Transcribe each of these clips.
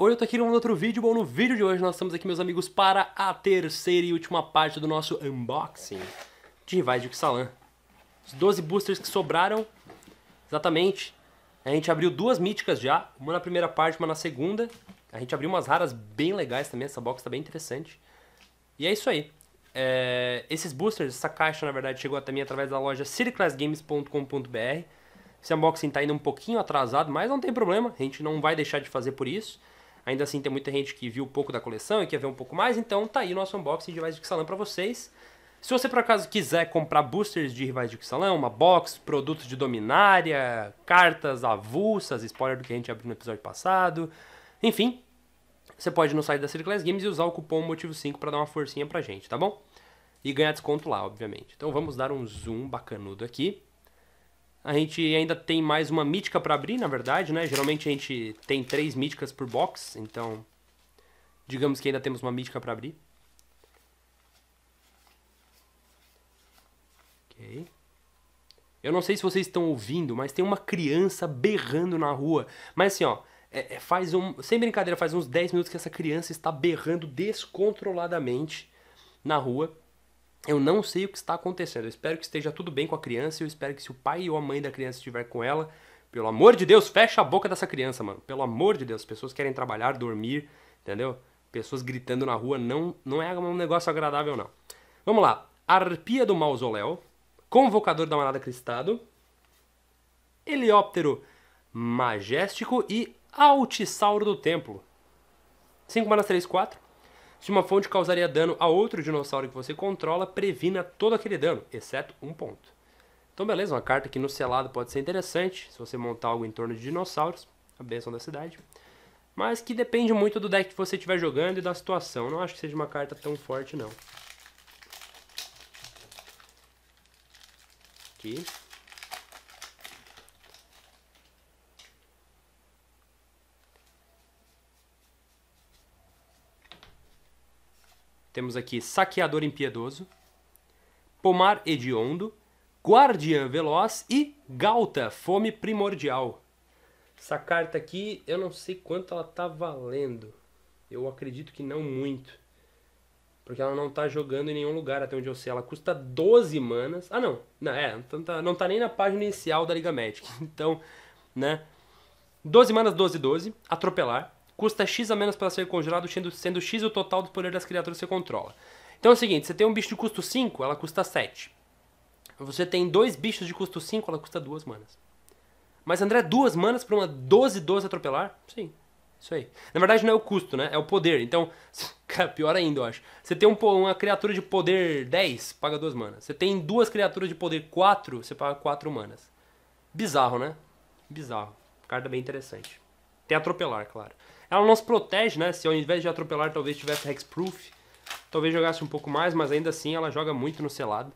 Oi, eu tô aqui num outro vídeo. Bom, no vídeo de hoje nós estamos aqui, meus amigos, para a terceira e última parte do nosso unboxing de rivais de Uxalan. Os 12 boosters que sobraram, exatamente. A gente abriu duas míticas já, uma na primeira parte, uma na segunda. A gente abriu umas raras bem legais também, essa box tá bem interessante. E é isso aí. É... esses boosters, essa caixa na verdade chegou até mim através da loja cityclassgames.com.br. Esse unboxing tá ainda um pouquinho atrasado, mas não tem problema, a gente não vai deixar de fazer por isso. Ainda assim, tem muita gente que viu pouco da coleção e quer ver um pouco mais, então tá aí o nosso unboxing de Rivais de salão para vocês. Se você por acaso quiser comprar boosters de Rivais de salão, uma box, produtos de Dominária, cartas avulsas, spoiler do que a gente abriu no episódio passado, enfim, você pode no site da Circles Games e usar o cupom Motivo5 para dar uma forcinha pra gente, tá bom? E ganhar desconto lá, obviamente. Então vamos dar um zoom bacanudo aqui. A gente ainda tem mais uma mítica para abrir, na verdade, né? Geralmente a gente tem três míticas por box, então digamos que ainda temos uma mítica para abrir. Ok. Eu não sei se vocês estão ouvindo, mas tem uma criança berrando na rua. Mas assim, ó, é, é, faz um, sem brincadeira, faz uns 10 minutos que essa criança está berrando descontroladamente na rua. Eu não sei o que está acontecendo. Eu espero que esteja tudo bem com a criança. Eu espero que se o pai ou a mãe da criança estiver com ela, pelo amor de Deus, fecha a boca dessa criança, mano. Pelo amor de Deus, pessoas querem trabalhar, dormir, entendeu? Pessoas gritando na rua não não é um negócio agradável não. Vamos lá. Arpia do mausoléu, convocador da manada cristado, helióptero majestico e altissauro do templo. 5 manas 3, 4. Se uma fonte causaria dano a outro dinossauro que você controla, previna todo aquele dano, exceto um ponto. Então beleza, uma carta que no selado pode ser interessante, se você montar algo em torno de dinossauros, a benção da cidade. Mas que depende muito do deck que você estiver jogando e da situação. Não acho que seja uma carta tão forte não. Aqui. Temos aqui Saqueador Impiedoso, Pomar Hediondo, Guardiã Veloz e Galta, Fome Primordial. Essa carta aqui, eu não sei quanto ela tá valendo. Eu acredito que não muito. Porque ela não tá jogando em nenhum lugar até onde eu sei. Ela custa 12 manas. Ah, não. Não, é, não tá, não tá nem na página inicial da Liga Magic. Então, né? 12 manas, 12, 12. Atropelar custa X a menos para ser conjurado, sendo, sendo X o total do poder das criaturas que você controla. Então é o seguinte, você tem um bicho de custo 5, ela custa 7. Você tem dois bichos de custo 5, ela custa duas manas. Mas André, duas manas para uma 12-12 atropelar? Sim, isso aí. Na verdade não é o custo, né? É o poder. Então, cara, pior ainda, eu acho. Você tem um, uma criatura de poder 10, paga duas manas. Você tem duas criaturas de poder 4, você paga quatro manas. Bizarro, né? Bizarro. Carta bem interessante. Tem atropelar, claro. Ela não se protege, né? Se ao invés de atropelar, talvez tivesse Hexproof. Talvez jogasse um pouco mais, mas ainda assim ela joga muito no selado.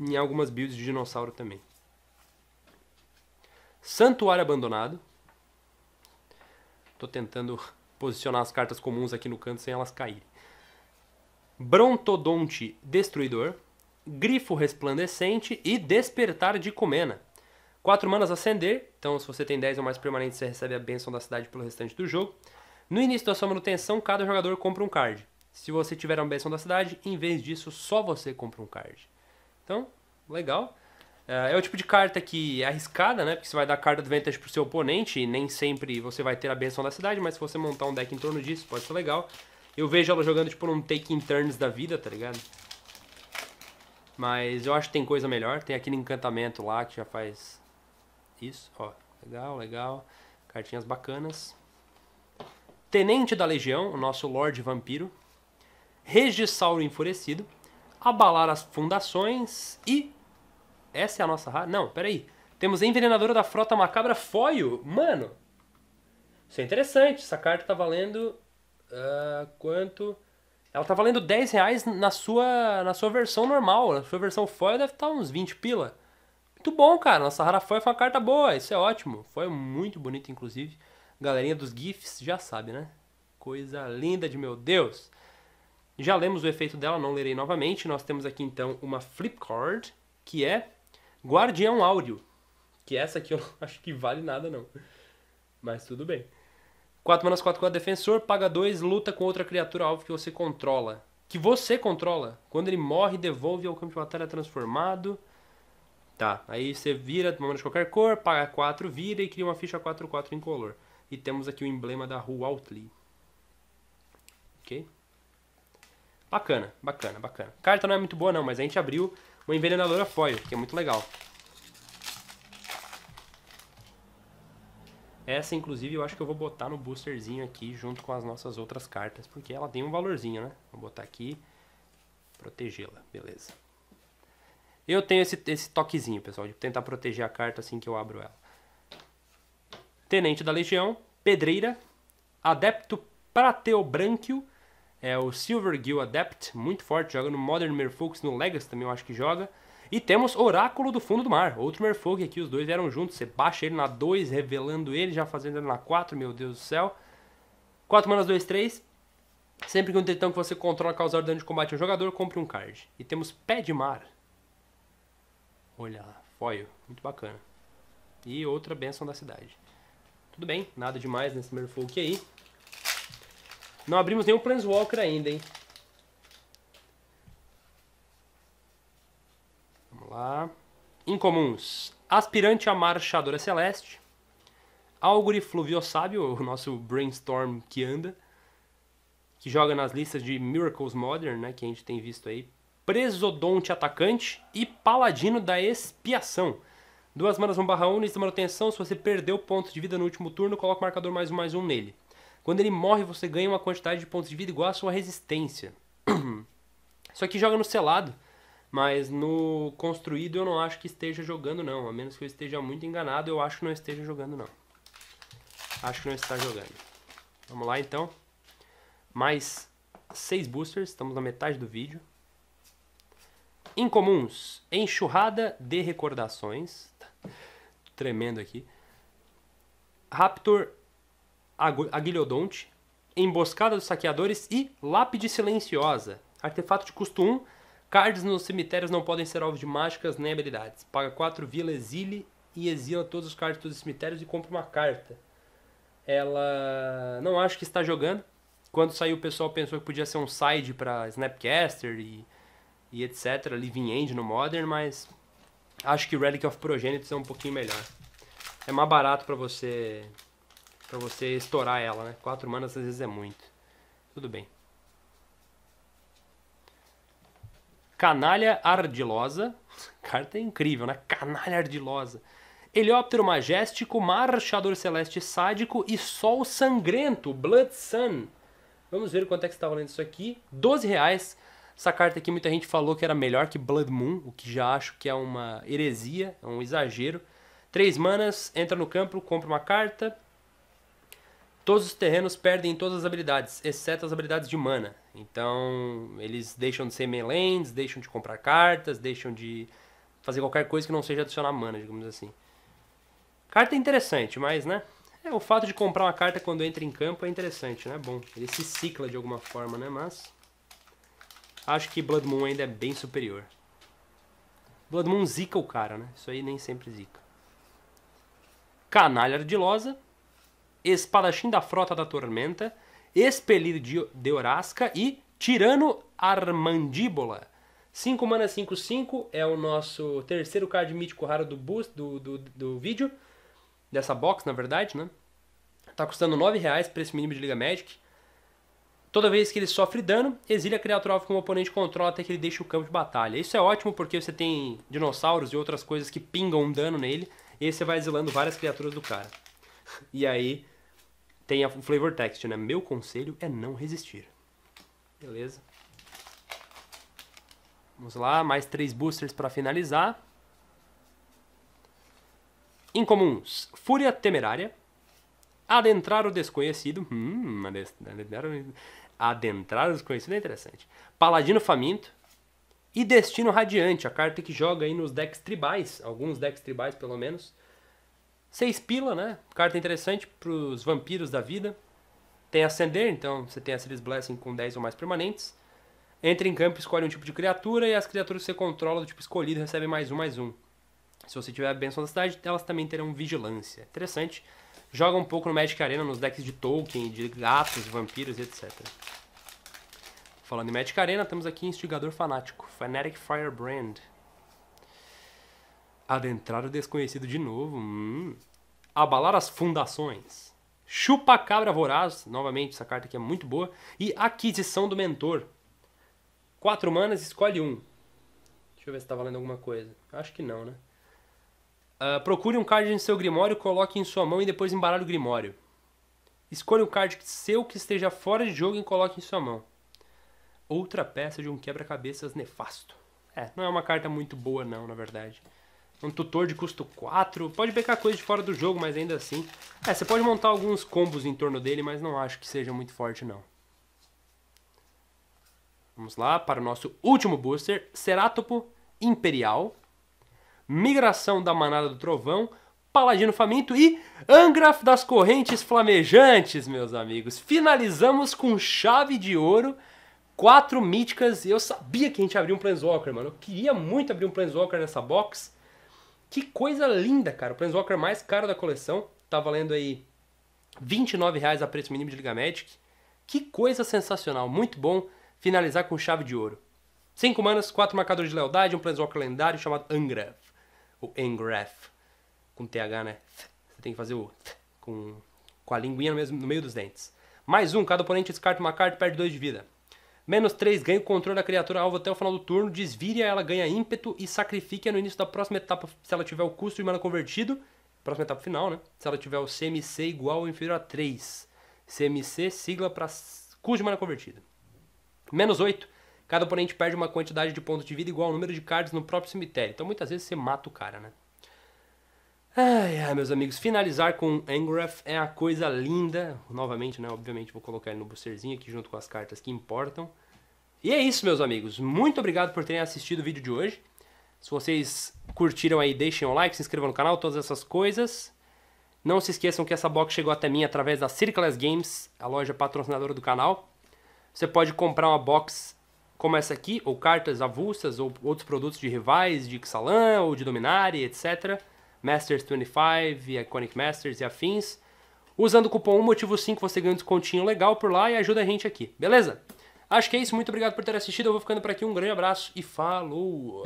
Em algumas builds de dinossauro também. Santuário Abandonado. Tô tentando posicionar as cartas comuns aqui no canto sem elas caírem. Brontodonte Destruidor. Grifo Resplandecente e Despertar de Comena. Quatro manas Acender, então, se você tem 10 ou mais permanentes, você recebe a bênção da cidade pelo restante do jogo. No início da sua manutenção, cada jogador compra um card. Se você tiver uma bênção da cidade, em vez disso, só você compra um card. Então, legal. É, é o tipo de carta que é arriscada, né? Porque você vai dar carta advantage pro seu oponente e nem sempre você vai ter a benção da cidade, mas se você montar um deck em torno disso, pode ser legal. Eu vejo ela jogando tipo num taking turns da vida, tá ligado? Mas eu acho que tem coisa melhor. Tem aquele encantamento lá que já faz isso, ó. Legal, legal. Cartinhas bacanas. Tenente da Legião, o nosso Lorde Vampiro. Regissauro Enfurecido. Abalar as Fundações e... Essa é a nossa rara... Não, peraí. Temos a Envenenadora da Frota Macabra Foio. Mano, isso é interessante. Essa carta tá valendo... Uh, quanto... Ela tá valendo 10 reais na sua, na sua versão normal. Na sua versão Foio deve estar tá uns 20 pila. Muito bom, cara. Nossa rara foi foi uma carta boa. Isso é ótimo. Foi muito bonito, inclusive. Galerinha dos GIFs já sabe, né? Coisa linda de meu Deus. Já lemos o efeito dela, não lerei novamente. Nós temos aqui então uma flip card, que é Guardião áudio Que essa aqui eu não acho que vale nada, não. Mas tudo bem. 4 manas, 4, 4, defensor, paga 2, luta com outra criatura alvo que você controla. Que você controla. Quando ele morre, devolve ao campo de batalha transformado. Tá, aí você vira uma de qualquer cor, paga 4, vira e cria uma ficha 4-4 incolor. E temos aqui o emblema da Rua Outli. Ok? Bacana, bacana, bacana. Carta não é muito boa não, mas a gente abriu uma envenenadora foil, que é muito legal. Essa, inclusive, eu acho que eu vou botar no boosterzinho aqui junto com as nossas outras cartas, porque ela tem um valorzinho, né? Vou botar aqui, protegê-la, beleza. Eu tenho esse, esse toquezinho, pessoal, de tentar proteger a carta assim que eu abro ela. Tenente da Legião, Pedreira, Adepto Prateobrânquio, é o Silver Gill Adept, muito forte, joga no Modern Merfolk, no Legacy também eu acho que joga. E temos Oráculo do Fundo do Mar, outro Merfolk aqui, os dois vieram juntos, você baixa ele na 2, revelando ele, já fazendo ele na 4, meu Deus do céu. 4 manas, 2, 3. Sempre que um tritão que você controla causar dano de combate a um jogador, compre um card. E temos Pé de Mar, lá, foil, muito bacana. E outra benção da cidade. Tudo bem, nada demais nesse primeiro folk aí. Não abrimos nenhum Planeswalker ainda, hein? Vamos lá. Incomuns. Aspirante a Marchadora Celeste. Algori Fluviosábio, o nosso brainstorm que anda. Que joga nas listas de Miracles Modern, né? Que a gente tem visto aí Presodonte Atacante e Paladino da Expiação. Duas manas 1 barra 1, lista de manutenção, se você perdeu pontos de vida no último turno, coloca o marcador mais um mais um nele. Quando ele morre, você ganha uma quantidade de pontos de vida igual à sua resistência. Isso aqui joga no selado, mas no construído eu não acho que esteja jogando não. A menos que eu esteja muito enganado, eu acho que não esteja jogando não. Acho que não está jogando. Vamos lá então. Mais 6 boosters, estamos na metade do vídeo. Incomuns, Enxurrada de Recordações. Tá tremendo aqui. Raptor Aguilhodonte, Emboscada dos Saqueadores e Lápide Silenciosa. Artefato de custo 1. Cards nos cemitérios não podem ser alvo de mágicas nem habilidades. Paga 4, vila, exile e exila todos os cards dos cemitérios e compra uma carta. Ela não acho que está jogando. Quando saiu, o pessoal pensou que podia ser um side para Snapcaster e e etc. Living End no Modern, mas acho que Relic of Progenitus é um pouquinho melhor. É mais barato para você para você estourar ela, né? 4 manas às vezes é muito. Tudo bem. Canalha Ardilosa. Carta é tá incrível, né? Canalha Ardilosa. Helióptero Majestico, Marchador Celeste Sádico e Sol Sangrento, Blood Sun. Vamos ver quanto é que está valendo isso aqui. 12 reais. Essa carta aqui muita gente falou que era melhor que Blood Moon, o que já acho que é uma heresia, é um exagero. Três manas, entra no campo, compra uma carta. Todos os terrenos perdem todas as habilidades, exceto as habilidades de mana. Então, eles deixam de ser main deixam de comprar cartas, deixam de fazer qualquer coisa que não seja adicionar mana, digamos assim. Carta é interessante, mas, né? É, o fato de comprar uma carta quando entra em campo é interessante, né? Bom, ele se cicla de alguma forma, né? Mas acho que Blood Moon ainda é bem superior. Blood Moon zica o cara, né? Isso aí nem sempre zica. Canalha Ardilosa. Espadachim da Frota da Tormenta. Expelido de, de Orasca. E Tirano Armandíbola. 5 mana 5, 5 é o nosso terceiro card mítico raro do boost do, do, do vídeo. Dessa box, na verdade, né? Tá custando 9 reais, preço mínimo de Liga Magic. Toda vez que ele sofre dano, exilia a criatura alvo que o oponente controla até que ele deixe o campo de batalha. Isso é ótimo porque você tem dinossauros e outras coisas que pingam um dano nele, e aí você vai exilando várias criaturas do cara. E aí tem o flavor text, né? Meu conselho é não resistir. Beleza. Vamos lá, mais três boosters para finalizar. Incomuns. Fúria Temerária. Adentrar o desconhecido. Hum, adentrar o desconhecido é interessante. Paladino faminto. E Destino Radiante, a carta que joga aí nos decks tribais, alguns decks tribais pelo menos. Seis pila, né? Carta interessante para os vampiros da vida. Tem Ascender, então você tem a Series Blessing com 10 ou mais permanentes. Entra em campo, escolhe um tipo de criatura e as criaturas que você controla do tipo escolhido recebem mais um, mais um. Se você tiver a Benção da Cidade, elas também terão vigilância. Interessante. Joga um pouco no Magic Arena, nos decks de Tolkien, de gatos, vampiros e etc. Falando em Magic Arena, temos aqui Instigador Fanático, Fanatic Firebrand. Adentrar o desconhecido de novo. Hum. Abalar as fundações. Chupa Cabra Voraz, novamente, essa carta aqui é muito boa. E Aquisição do Mentor. Quatro manas, escolhe um. Deixa eu ver se tá valendo alguma coisa. Acho que não, né? Uh, procure um card em seu grimório, coloque em sua mão e depois embaralhe o grimório. Escolha um card seu que esteja fora de jogo e coloque em sua mão. Outra peça de um quebra-cabeças nefasto. É, não é uma carta muito boa não, na verdade. Um tutor de custo 4, pode pegar coisa de fora do jogo, mas ainda assim... É, você pode montar alguns combos em torno dele, mas não acho que seja muito forte não. Vamos lá para o nosso último booster, Ceratopo Imperial. Migração da Manada do Trovão, Paladino Faminto e Angra das Correntes Flamejantes, meus amigos. Finalizamos com chave de ouro, quatro míticas. Eu sabia que a gente abria um Planeswalker, mano. Eu queria muito abrir um Planeswalker nessa box. Que coisa linda, cara. O Planeswalker mais caro da coleção. Tá valendo aí R$29,00 a preço mínimo de Liga Magic. Que coisa sensacional. Muito bom finalizar com chave de ouro. Cinco manas, quatro marcadores de lealdade, um Planeswalker lendário chamado Angra o engraph, com né? TH, né? Você tem que fazer o com, com a linguinha no, mesmo, no meio dos dentes. Mais um, cada oponente descarta uma carta e perde 2 de vida. Menos 3, ganha o controle da criatura alvo até o final do turno, desvire ela, ganha ímpeto e sacrifique no início da próxima etapa, se ela tiver o custo de mana convertido, próxima etapa final, né? Se ela tiver o CMC igual ou inferior a 3. CMC, sigla para custo de mana convertido. Menos 8, Cada oponente perde uma quantidade de pontos de vida igual ao número de cards no próprio cemitério. Então muitas vezes você mata o cara, né? Ai, ai, meus amigos, finalizar com Angraf é a coisa linda. Novamente, né? Obviamente, vou colocar ele no boosterzinho aqui junto com as cartas que importam. E é isso, meus amigos. Muito obrigado por terem assistido o vídeo de hoje. Se vocês curtiram aí, deixem um like, se inscrevam no canal, todas essas coisas. Não se esqueçam que essa box chegou até mim através da Circles Games, a loja patrocinadora do canal. Você pode comprar uma box como essa aqui, ou cartas avulsas, ou outros produtos de rivais, de Ixalan, ou de Dominari, etc. Masters 25, Iconic Masters e afins. Usando o cupom Motivo 5 você ganha um descontinho legal por lá e ajuda a gente aqui, beleza? Acho que é isso, muito obrigado por ter assistido, eu vou ficando por aqui, um grande abraço e falou!